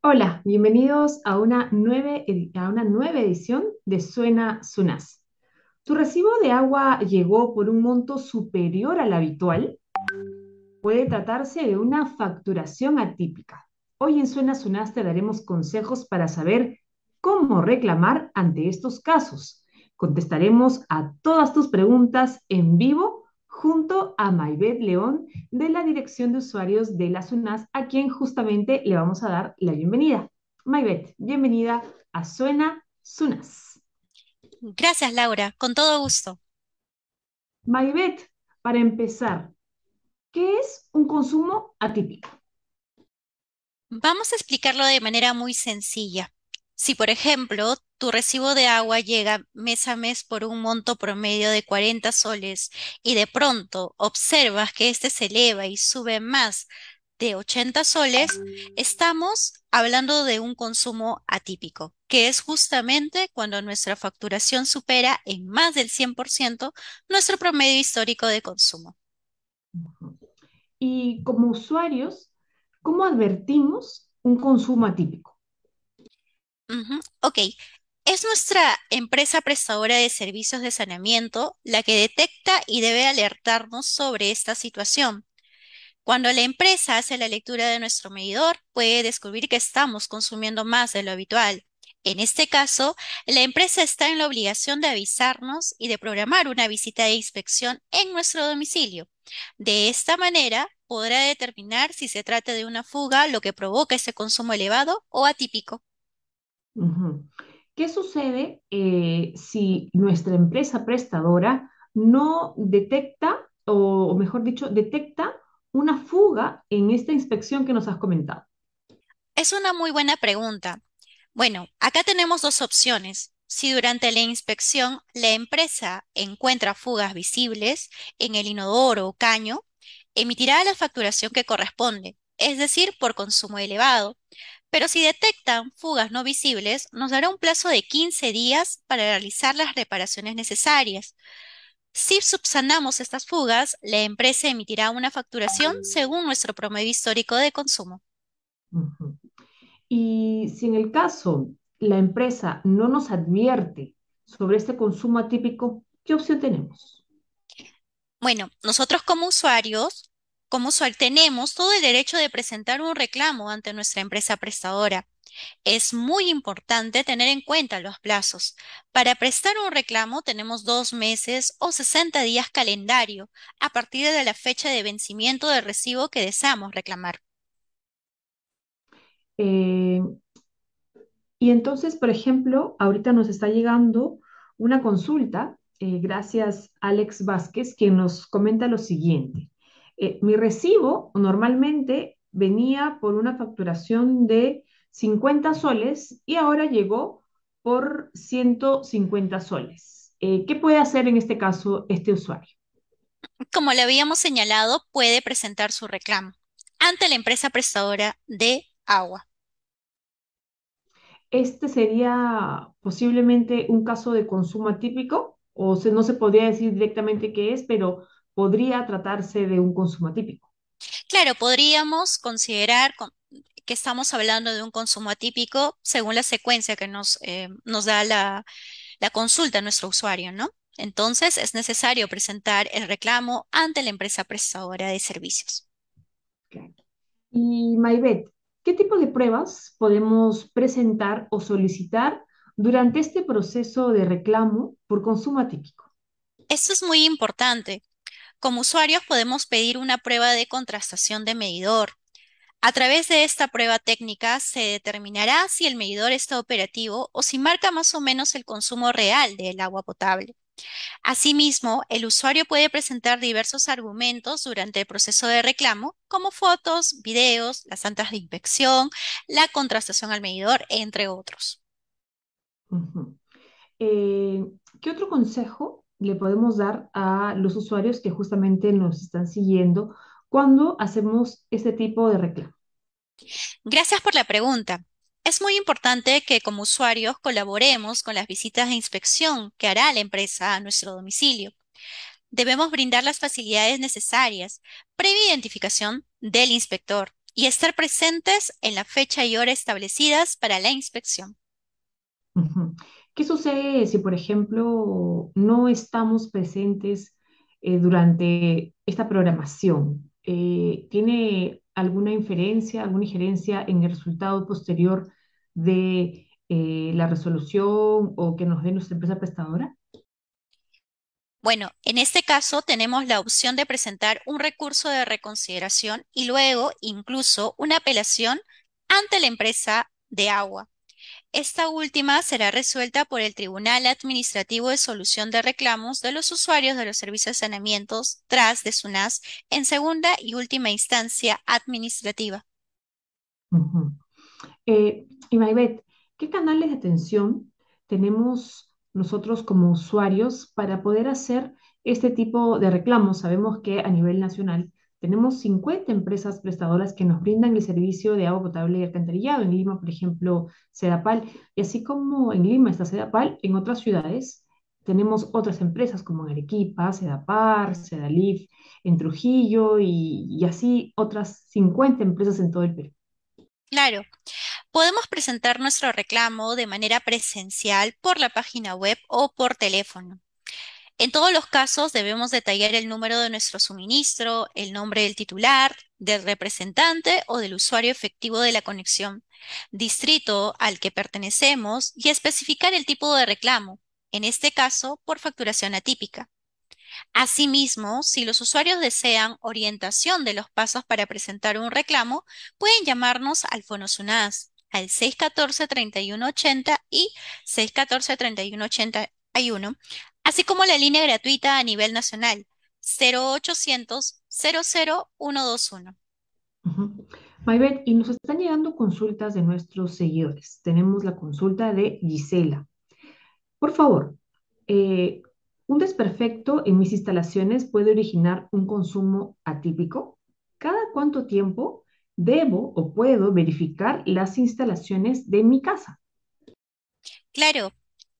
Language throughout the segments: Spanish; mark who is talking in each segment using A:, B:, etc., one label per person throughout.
A: Hola, bienvenidos a una, nueva una edición de Suena Sunas. ¿Tu recibo de agua llegó por un monto superior al habitual? Puede tratarse de una facturación atípica. Hoy en Suena Sunas te daremos consejos para saber cómo reclamar ante estos casos. Contestaremos a todas tus preguntas en vivo junto a Maybeth León de la Dirección de Usuarios de la SUNAS, a quien justamente le vamos a dar la bienvenida. Maybeth, bienvenida a Suena SUNAS.
B: Gracias, Laura, con
A: todo gusto. Maybeth, para empezar, ¿qué es
B: un consumo atípico? Vamos a explicarlo de manera muy sencilla. Si, por ejemplo, tu recibo de agua llega mes a mes por un monto promedio de 40 soles y de pronto observas que este se eleva y sube más de 80 soles, estamos hablando de un consumo atípico, que es justamente cuando nuestra facturación supera en más del 100% nuestro promedio histórico de consumo.
A: Y como usuarios, ¿cómo advertimos un consumo atípico?
B: Ok, es nuestra empresa prestadora de servicios de saneamiento la que detecta y debe alertarnos sobre esta situación. Cuando la empresa hace la lectura de nuestro medidor, puede descubrir que estamos consumiendo más de lo habitual. En este caso, la empresa está en la obligación de avisarnos y de programar una visita de inspección en nuestro domicilio. De esta manera, podrá determinar si se trata de una fuga, lo que provoca ese consumo elevado o atípico.
A: ¿Qué sucede eh, si nuestra empresa prestadora no detecta, o mejor dicho, detecta una fuga en esta inspección que nos has comentado?
B: Es una muy buena pregunta. Bueno, acá tenemos dos opciones. Si durante la inspección la empresa encuentra fugas visibles en el inodoro o caño, emitirá la facturación que corresponde, es decir, por consumo elevado. Pero si detectan fugas no visibles, nos dará un plazo de 15 días para realizar las reparaciones necesarias. Si subsanamos estas fugas, la empresa emitirá una facturación según nuestro promedio histórico de consumo.
A: Y si en el caso la empresa no nos advierte sobre este consumo atípico, ¿qué opción tenemos?
B: Bueno, nosotros como usuarios como suerte, tenemos todo el derecho de presentar un reclamo ante nuestra empresa prestadora. Es muy importante tener en cuenta los plazos. Para prestar un reclamo tenemos dos meses o 60 días calendario a partir de la fecha de vencimiento del recibo que deseamos reclamar.
A: Eh, y entonces, por ejemplo, ahorita nos está llegando una consulta, gracias eh, gracias Alex Vázquez, que nos comenta lo siguiente. Eh, mi recibo normalmente venía por una facturación de 50 soles y ahora llegó por 150 soles. Eh, ¿Qué puede hacer en este caso este usuario?
B: Como le habíamos señalado, puede presentar su reclamo ante la empresa prestadora de agua.
A: ¿Este sería posiblemente un caso de consumo atípico? O se, no se podría decir directamente qué es, pero podría tratarse de un consumo atípico.
B: Claro, podríamos considerar que estamos hablando de un consumo atípico según la secuencia que nos, eh, nos da la, la consulta a nuestro usuario, ¿no? Entonces es necesario presentar el reclamo ante la empresa prestadora de servicios.
A: Claro. Y Maybet, ¿qué tipo de pruebas podemos presentar o solicitar durante este proceso de reclamo por consumo atípico?
B: Esto es muy importante como usuarios podemos pedir una prueba de contrastación de medidor. A través de esta prueba técnica se determinará si el medidor está operativo o si marca más o menos el consumo real del agua potable. Asimismo, el usuario puede presentar diversos argumentos durante el proceso de reclamo, como fotos, videos, las antas de inspección, la contrastación al medidor, entre otros. Eh, ¿Qué otro consejo
A: le podemos dar a los usuarios que justamente nos están siguiendo cuando hacemos este tipo de reclamo?
B: Gracias por la pregunta. Es muy importante que como usuarios colaboremos con las visitas de inspección que hará la empresa a nuestro domicilio. Debemos brindar las facilidades necesarias, previa identificación del inspector y estar presentes en la fecha y hora establecidas para la inspección.
A: ¿Qué sucede si, por ejemplo, no estamos presentes eh, durante esta programación? Eh, ¿Tiene alguna inferencia, alguna injerencia en el resultado posterior de eh, la resolución o que nos dé nuestra empresa prestadora?
B: Bueno, en este caso tenemos la opción de presentar un recurso de reconsideración y luego incluso una apelación ante la empresa de agua. Esta última será resuelta por el Tribunal Administrativo de Solución de Reclamos de los usuarios de los servicios de Saneamientos tras de SUNAS en segunda y última instancia administrativa.
A: Eh, y Maybet, ¿qué canales de atención tenemos nosotros como usuarios para poder hacer este tipo de reclamos? Sabemos que a nivel nacional tenemos 50 empresas prestadoras que nos brindan el servicio de agua potable y alcantarillado. En Lima, por ejemplo, Sedapal. Y así como en Lima está Sedapal, en otras ciudades tenemos otras empresas como en Arequipa, Sedapar, Sedalif, en Trujillo y así otras 50 empresas en todo el Perú.
B: Claro. Podemos presentar nuestro reclamo de manera presencial por la página web o por teléfono. En todos los casos debemos detallar el número de nuestro suministro, el nombre del titular, del representante o del usuario efectivo de la conexión, distrito al que pertenecemos y especificar el tipo de reclamo, en este caso por facturación atípica. Asimismo, si los usuarios desean orientación de los pasos para presentar un reclamo, pueden llamarnos al FONOSUNAS al 614-3180 y 614-3181 así como la línea gratuita a nivel nacional 0800 00121.
A: Maybet, y nos están llegando consultas de nuestros seguidores. Tenemos la consulta de Gisela. Por favor, eh, ¿un desperfecto en mis instalaciones puede originar un consumo atípico? ¿Cada cuánto tiempo debo o puedo verificar las instalaciones de mi casa?
B: Claro,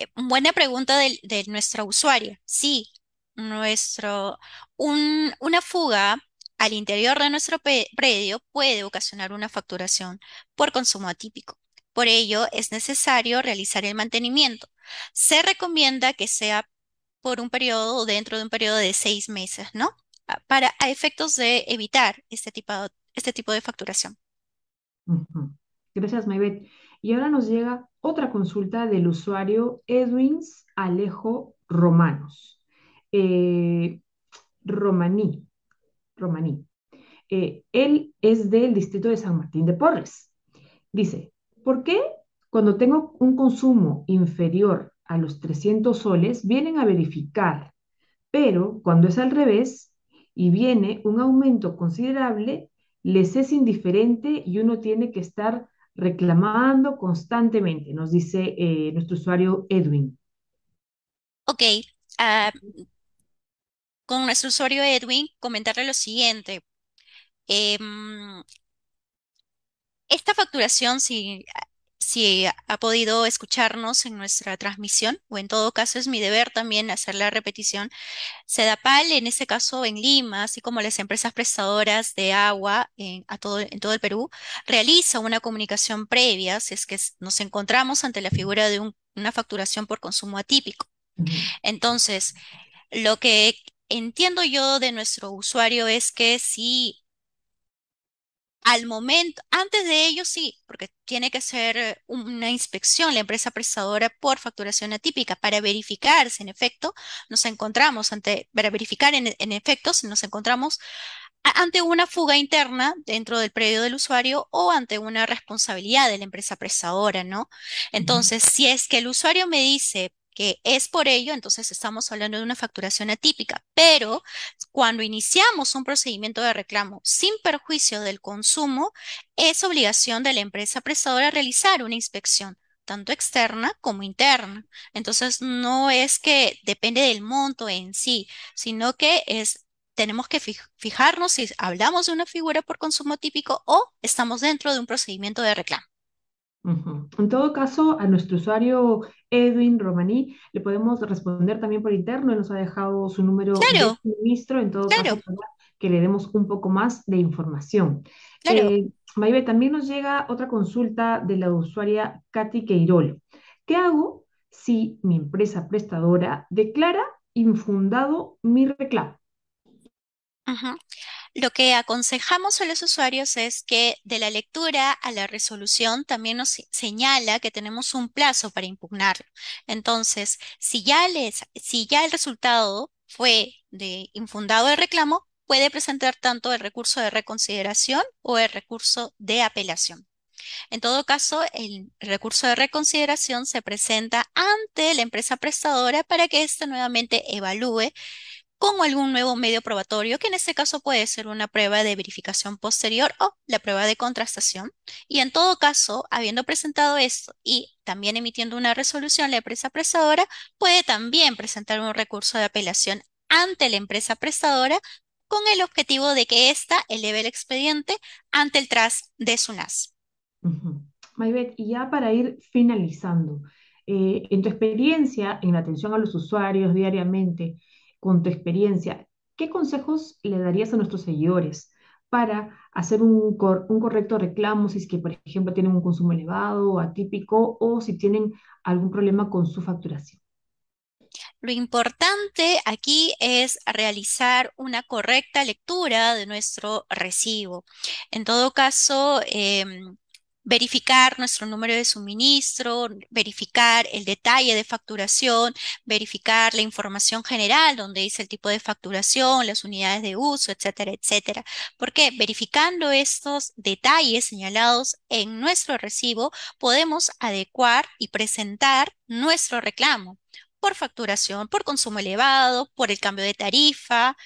B: eh, buena pregunta de, nuestro usuario. Sí, nuestro, una fuga al interior de nuestro predio puede ocasionar una facturación por consumo atípico. Por ello, es necesario realizar el mantenimiento. Se recomienda que sea por un periodo o dentro de un periodo de seis meses, ¿no? Ah, para efectos de evitar este, este tipo, de facturación.
A: Gracias, Maybeth. Y ahora nos llega otra consulta del usuario Edwins Alejo Romanos. Eh, Romaní. Romaní. Eh, él es del distrito de San Martín de Porres. Dice, ¿por qué cuando tengo un consumo inferior a los 300 soles vienen a verificar? Pero cuando es al revés y viene un aumento considerable, les es indiferente y uno tiene que estar reclamando constantemente, nos dice eh, nuestro usuario Edwin.
B: Ok. Ah, con nuestro usuario Edwin, comentarle lo siguiente. Em, esta facturación, si si ha podido escucharnos en nuestra transmisión, o en todo caso es mi deber también hacer la repetición, Sedapal, en ese caso en Lima, así como las empresas prestadoras de agua en, todo, el Perú, realiza una comunicación previa si es que nos encontramos ante la figura de una facturación por consumo atípico. Entonces, lo que entiendo yo de nuestro usuario es que si al momento, antes de ello sí, porque tiene que ser eh, una inspección la empresa prestadora por facturación atípica para verificar si en efecto nos encontramos ante, para verificar en, efecto si nos encontramos ante una fuga interna dentro del predio del usuario o ante una responsabilidad de la empresa prestadora, ¿no? Entonces, si es que el usuario me dice, es por ello, entonces estamos hablando de una facturación atípica, pero cuando iniciamos un procedimiento de reclamo sin perjuicio del consumo, es obligación de la empresa prestadora realizar una inspección tanto externa como interna. Entonces, no es que depende del monto en sí, sino que es tenemos que fijarnos si hablamos de una figura por consumo típico o estamos dentro de un procedimiento de reclamo.
A: En todo caso, a nuestro usuario Edwin Romaní le podemos responder también por interno. Él nos ha dejado su número de suministro. En todo caso, que le demos un poco más de información. Eh, Maybe, también nos llega otra consulta de la usuaria Katy Queirolo. ¿Qué hago si mi empresa prestadora declara infundado mi reclamo?
B: Ajá. Lo que aconsejamos a los usuarios es que de la lectura a la resolución también nos señala que tenemos un plazo para impugnarlo. Entonces, si ya, el resultado fue de infundado el reclamo, puede presentar tanto el recurso de reconsideración o el recurso de apelación. En todo caso, el recurso de reconsideración se presenta ante la empresa prestadora para que ésta nuevamente evalúe con algún nuevo medio probatorio, que en este caso puede ser una prueba de verificación posterior o la prueba de contrastación. Y en todo caso, habiendo presentado esto y también emitiendo una resolución, la empresa prestadora puede también presentar un recurso de apelación ante la empresa prestadora con el objetivo de que ésta eleve el expediente ante el TRAS de su NAS. Maybet, y ya para ir
A: finalizando, eh, en tu experiencia en la atención a los usuarios diariamente, con tu experiencia, ¿qué consejos le darías a nuestros seguidores para hacer un, correcto reclamo si es que, por ejemplo, tienen un consumo elevado o atípico o si tienen algún problema con su facturación?
B: Lo importante aquí es realizar una correcta lectura de nuestro recibo. En todo caso, em, verificar nuestro número de suministro, verificar el detalle de facturación, verificar la información general donde dice el tipo de facturación, las unidades de uso, etcétera, etcétera. Porque verificando estos detalles señalados en nuestro recibo, podemos adecuar y presentar nuestro reclamo por facturación, por consumo elevado, por el cambio de tarifa,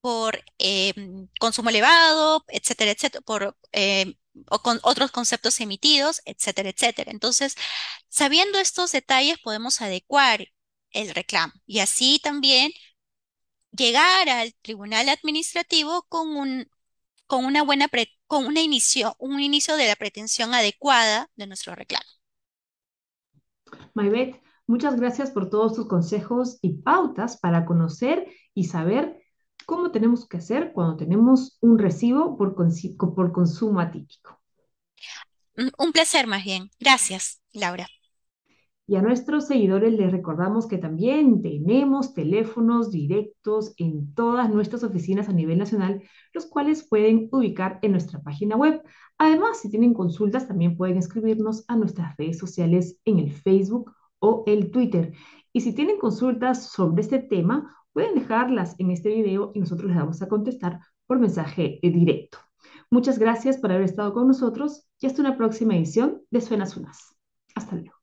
B: por eh, consumo elevado, etcétera, etcétera, por eh, o con otros conceptos emitidos, etcétera, etcétera. Entonces, sabiendo estos detalles, podemos adecuar el reclamo y así también llegar al tribunal administrativo con, un, con una buena con una inicio, un inicio de la pretensión adecuada de nuestro reclamo.
A: Maybeth, muchas gracias por todos tus consejos y pautas para conocer y saber cómo tenemos que hacer cuando tenemos un recibo por, consumo atípico.
B: Mm, un placer más bien. Gracias, Laura.
A: Y a nuestros seguidores les recordamos que también tenemos teléfonos directos en todas nuestras oficinas a nivel nacional, los cuales pueden ubicar en nuestra página web. Además, si tienen consultas, también pueden escribirnos a nuestras redes sociales en el Facebook o el Twitter. Y si tienen consultas sobre este tema pueden dejarlas en este video y nosotros les vamos a contestar por mensaje directo. Muchas gracias por haber estado con nosotros y hasta una próxima edición de Suenas Unas. Hasta luego.